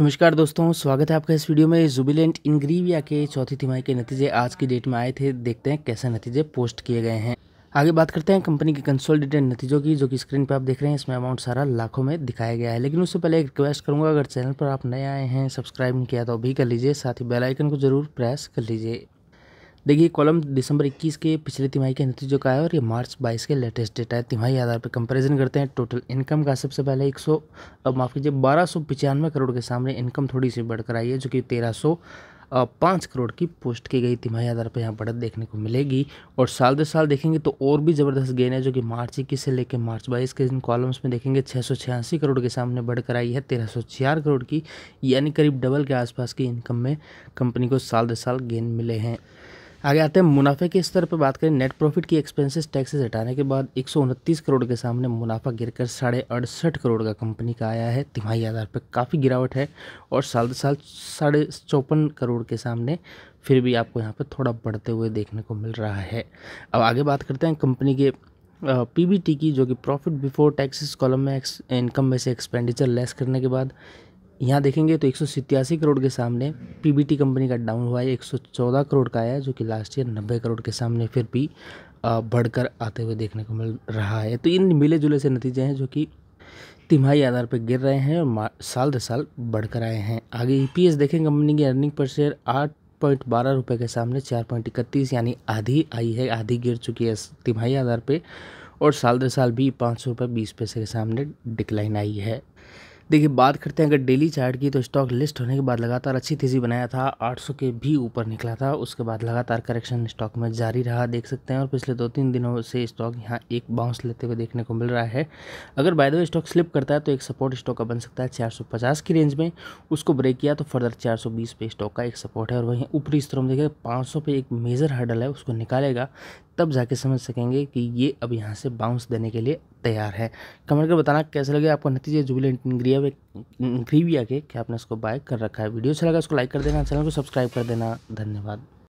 नमस्कार दोस्तों स्वागत है आपका इस वीडियो में जुबिलेंट इंग्रीविया के चौथी तिमाही के नतीजे आज की डेट में आए थे देखते हैं कैसे नतीजे पोस्ट किए गए हैं आगे बात करते हैं कंपनी के कंसोलिडेटेड नतीजों की जो कि स्क्रीन पर आप देख रहे हैं इसमें अमाउंट सारा लाखों में दिखाया गया है लेकिन उससे पहले एक रिक्वेस्ट करूंगा अगर चैनल पर आप नए आए हैं सब्सक्राइब नहीं किया तो भी कर लीजिए साथ ही बेलाइकन को जरूर प्रेस कर लीजिए देखिए कॉलम दिसंबर 21 के पिछले तिमाही के नतीजों का है और ये मार्च 22 के लेटेस्ट डेटा है तिमाही आधार पर कंपैरिजन करते हैं टोटल इनकम का सबसे पहले 100 अब माफ़ कीजिए बारह करोड़ के सामने इनकम थोड़ी सी बढ़कर आई है जो कि तेरह पाँच करोड़ की पोस्ट की गई तिमाही आधार पर यहाँ बढ़त देखने को मिलेगी और साल दर साल देखेंगे तो और भी ज़बरदस्त गेन है जो कि मार्च इक्कीस से लेकर मार्च बाईस के इन कॉलम्स में देखेंगे छः करोड़ के सामने बढ़कर आई है तेरह करोड़ की यानी करीब डबल के आसपास की इनकम में कंपनी को साल दर साल गेन मिले हैं आगे आते हैं मुनाफे के स्तर पर बात करें नेट प्रॉफिट की एक्सपेंसेस टैक्सेस हटाने के बाद एक करोड़ के सामने मुनाफा गिरकर साढ़े अड़सठ करोड़ का कंपनी का आया है तिमाही आधार पर काफ़ी गिरावट है और साल साल साढ़े चौपन करोड़ के सामने फिर भी आपको यहाँ पर थोड़ा बढ़ते हुए देखने को मिल रहा है अब आगे बात करते हैं कंपनी के पी की जो कि प्रॉफिट बिफोर टैक्सेस कॉलम में इनकम में से एक्सपेंडिचर लेस करने के बाद यहाँ देखेंगे तो एक करोड़ के सामने पीबीटी कंपनी का डाउन हुआ है 114 करोड़ का आया जो कि लास्ट ईयर 90 करोड़ के सामने फिर भी बढ़कर आते हुए देखने को मिल रहा है तो इन मिले जुले से नतीजे हैं जो कि तिमाही आधार पर गिर रहे हैं और साल दर साल बढ़कर आए हैं आगे ई e देखें कंपनी की अर्निंग पर शेयर आठ पॉइंट बारह रुपये के सामने चार पॉइंट इकतीस यानी आधी आई है आधी गिर चुकी है तिमाही आधार पर और साल दर साल भी पाँच सौ रुपये बीस पैसे के सामने डिक्लाइन आई है देखिए बात करते हैं अगर डेली चार्ट की तो स्टॉक लिस्ट होने के बाद लगातार अच्छी तेज़ी बनाया था 800 के भी ऊपर निकला था उसके बाद लगातार करेक्शन स्टॉक में जारी रहा देख सकते हैं और पिछले दो तीन दिनों से स्टॉक यहाँ एक बाउंस लेते हुए देखने को मिल रहा है अगर by the way stock slip करता है तो एक सपोर्ट स्टॉक का बन सकता है चार की रेंज में उसको ब्रेक किया तो फर्दर चार पे स्टॉक का एक सपोर्ट है और वहीं ऊपरी स्तरों में देखिए पाँच पे एक मेजर हर्डल है उसको निकालेगा तब जाके समझ सकेंगे कि ये अब यहाँ से बाउंस देने के लिए तैयार है कमेंट कर बताना कैसे लगे आपको नतीजे जुबिलेंट इंग्रीविया के क्या आपने इसको बाय कर रखा है वीडियो अच्छा लगा उसको लाइक कर देना चैनल को सब्सक्राइब कर देना धन्यवाद